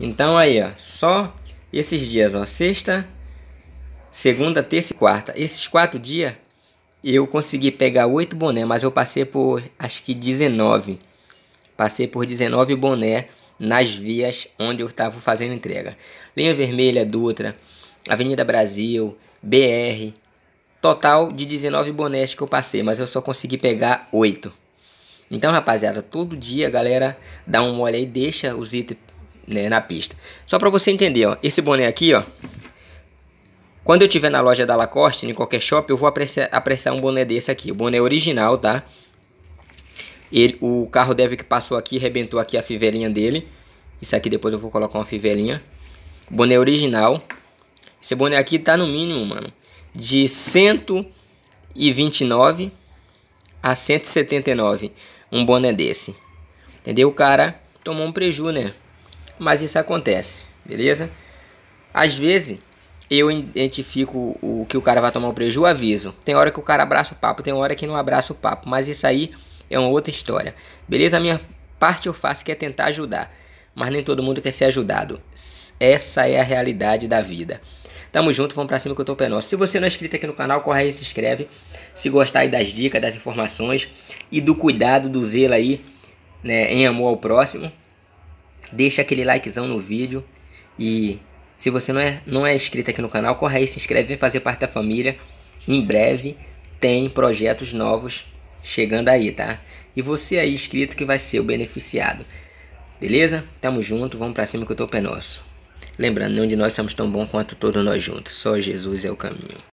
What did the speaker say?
Então aí, ó, só esses dias, ó, sexta, segunda, terça e quarta. Esses quatro dias eu consegui pegar oito boné, mas eu passei por acho que 19. Passei por 19 boné nas vias onde eu estava fazendo entrega. Linha Vermelha, Dutra, Avenida Brasil, BR. Total de 19 bonés que eu passei, mas eu só consegui pegar oito. Então, rapaziada, todo dia, galera, dá um olho aí, deixa os itens né, na pista. Só para você entender, ó, esse boné aqui, ó, quando eu tiver na loja da Lacoste, em qualquer shopping, eu vou apreciar, apreciar um boné desse aqui. O boné original, tá? Ele, o carro deve que passou aqui, rebentou aqui a fivelinha dele. Isso aqui depois eu vou colocar uma fivelinha. Boné original. Esse boné aqui tá no mínimo, mano, de 129 a 179 um boné desse. Entendeu? O cara tomou um preju, né? mas isso acontece, beleza? Às vezes eu identifico o que o cara vai tomar o prejuízo, aviso. Tem hora que o cara abraça o papo, tem hora que não abraça o papo, mas isso aí é uma outra história. Beleza? A minha parte eu faço que é tentar ajudar, mas nem todo mundo quer ser ajudado. Essa é a realidade da vida. Tamo junto, vamos pra cima que eu tô pé Se você não é inscrito aqui no canal, corre aí e se inscreve. Se gostar aí das dicas, das informações e do cuidado, do zelo aí, né, em amor ao próximo deixa aquele likezão no vídeo e se você não é, não é inscrito aqui no canal, corre aí, se inscreve, vem fazer parte da família. Em breve tem projetos novos chegando aí, tá? E você aí inscrito que vai ser o beneficiado. Beleza? Tamo junto, vamos pra cima que o topo é nosso. Lembrando, nenhum de nós somos tão bom quanto todos nós juntos. Só Jesus é o caminho.